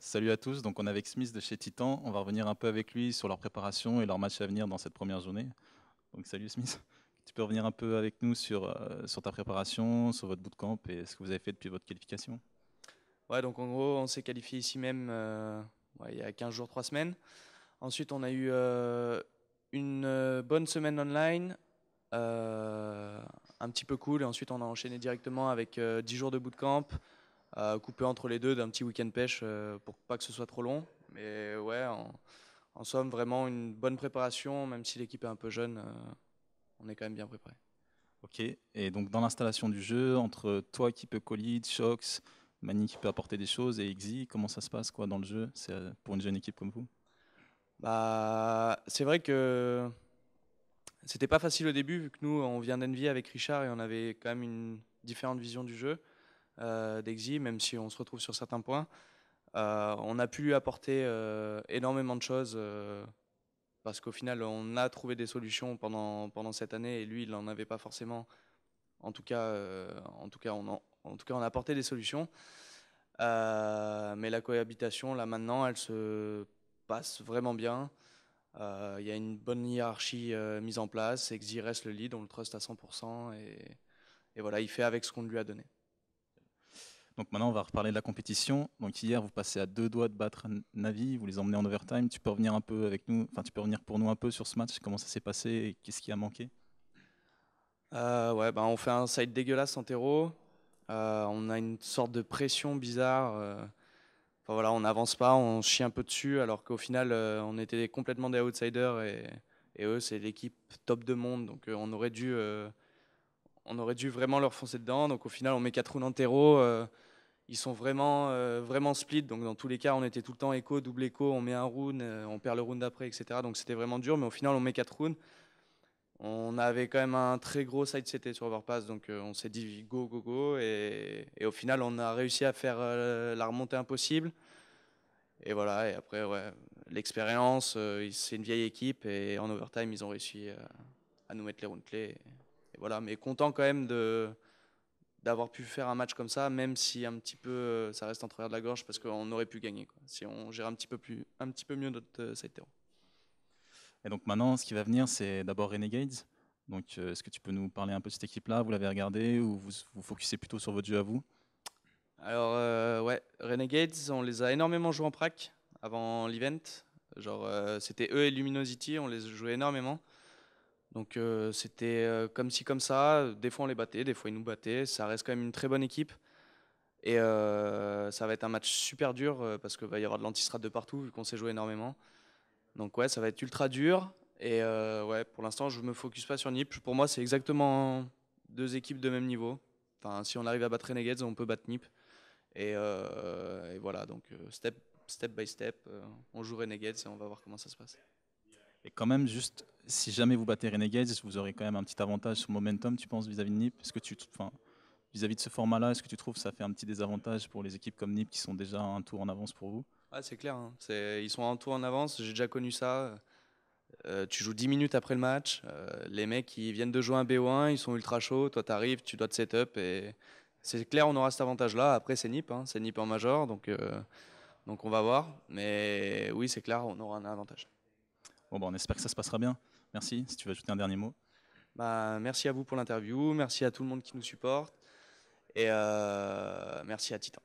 Salut à tous, donc on est avec Smith de chez Titan, on va revenir un peu avec lui sur leur préparation et leur match à venir dans cette première journée. Donc salut Smith, tu peux revenir un peu avec nous sur, euh, sur ta préparation, sur votre bootcamp et ce que vous avez fait depuis votre qualification Ouais, donc en gros on s'est qualifié ici même euh, il y a 15 jours, 3 semaines. Ensuite on a eu euh, une bonne semaine online, un petit peu cool, et ensuite on a enchaîné directement avec 10 jours de bootcamp, couper entre les deux d'un petit week-end pêche euh, pour pas que ce soit trop long. Mais ouais, en, somme, vraiment une bonne préparation, même si l'équipe est un peu jeune, euh, on est quand même bien préparé. Ok, et donc dans l'installation du jeu, entre toi qui peux collier, Shox, Mani qui peut apporter des choses et Exi, comment ça se passe quoi dans le jeu C'est euh, pour une jeune équipe comme vous Bah, c'est vrai que c'était pas facile au début vu que nous on vient d'Envy avec Richard et on avait quand même une différente vision du jeu. Euh, d'Exi même si on se retrouve sur certains points. Euh, on a pu lui apporter euh, énormément de choses parce qu'au final, on a trouvé des solutions pendant, pendant cette année et lui, il n'en avait pas forcément. En tout cas, en tout cas, on en, tout cas, on a apporté des solutions. mais la cohabitation, là maintenant, elle se passe vraiment bien. Il y a une bonne hiérarchie mise en place. Exy reste le lead, on le trust à 100%. Et, et voilà, il fait avec ce qu'on lui a donné. Donc maintenant, on va reparler de la compétition. Donc hier, vous passez à deux doigts de battre Navi, vous les emmenez en overtime. Tu peux revenir un peu avec nous, enfin, tu peux revenir pour nous un peu sur ce match, comment ça s'est passé et qu'est-ce qui a manqué euh, Ouais, bah, on fait un side dégueulasse en terreau. on a une sorte de pression bizarre. Euh. Enfin, voilà, on n'avance pas, on chie un peu dessus, alors qu'au final, euh, on était complètement des outsiders et, eux, c'est l'équipe top de monde. Donc on aurait dû. on aurait dû vraiment leur foncer dedans. Donc au final, on met 4 rounds en terreau ils sont vraiment, euh, vraiment split. Donc, dans tous les cas, on était tout le temps écho, double écho, on met un round, euh, on perd le round d'après, etc. Donc, c'était vraiment dur. Mais au final, on met quatre rounds. On avait quand même un très gros side CT sur Overpass. Donc, euh, on s'est dit go, go, go. Et, au final, on a réussi à faire la remontée impossible. Et voilà. Et après, ouais, l'expérience, c'est une vieille équipe. Et en overtime, ils ont réussi à nous mettre les rounds clés. et voilà. Mais content quand même de d'avoir pu faire un match comme ça, même si un petit peu euh, ça reste en travers de la gorge, parce qu'on aurait pu gagner, si on gérait un petit peu, plus, un petit peu mieux notre euh, side terrain. Et donc maintenant, ce qui va venir, c'est d'abord Renegades. Donc, euh, est-ce que tu peux nous parler un peu de cette équipe-là Vous l'avez regardé ou vous vous focussez plutôt sur votre jeu à vous Alors, ouais, Renegades, on les a énormément joué en prac avant l'event. Genre, c'était eux et Luminosity, on les jouait énormément. Donc euh, c'était euh, comme si comme ça. Des fois on les battait, des fois ils nous battaient. Ça reste quand même une très bonne équipe. Et euh, ça va être un match super dur parce qu'il va y avoir de l'antistrade de partout vu qu'on s'est joué énormément. Donc ouais, ça va être ultra dur. Et ouais, pour l'instant je me focus pas sur Nip. Pour moi c'est exactement deux équipes de même niveau. Enfin si on arrive à battre Renegades, on peut battre Nip. Et, voilà donc step step by step, on joue Renegades et on va voir comment ça se passe. Et quand même juste si jamais vous battez Renegades, vous aurez quand même un petit avantage sur momentum, tu penses, vis-à-vis de NIP est que tu, vis-à-vis de ce format-là, est-ce que tu trouves que ça fait un petit désavantage pour les équipes comme NIP qui sont déjà un tour en avance pour vous ah, c'est clair, hein. ils sont un tour en avance, j'ai déjà connu ça. Euh, tu joues 10 minutes après le match, euh, les mecs qui viennent de jouer un BO1, ils sont ultra chauds, toi tu arrives, tu dois te setup et c'est clair on aura cet avantage là, après c'est NIP, hein. c'est NIP en major donc, euh, donc on va voir, mais oui c'est clair on aura un avantage. Bon bah, on espère que ça se passera bien. Merci. Si tu veux ajouter un dernier mot. Bah, merci à vous pour l'interview. Merci à tout le monde qui nous supporte. Et euh, merci à Titan.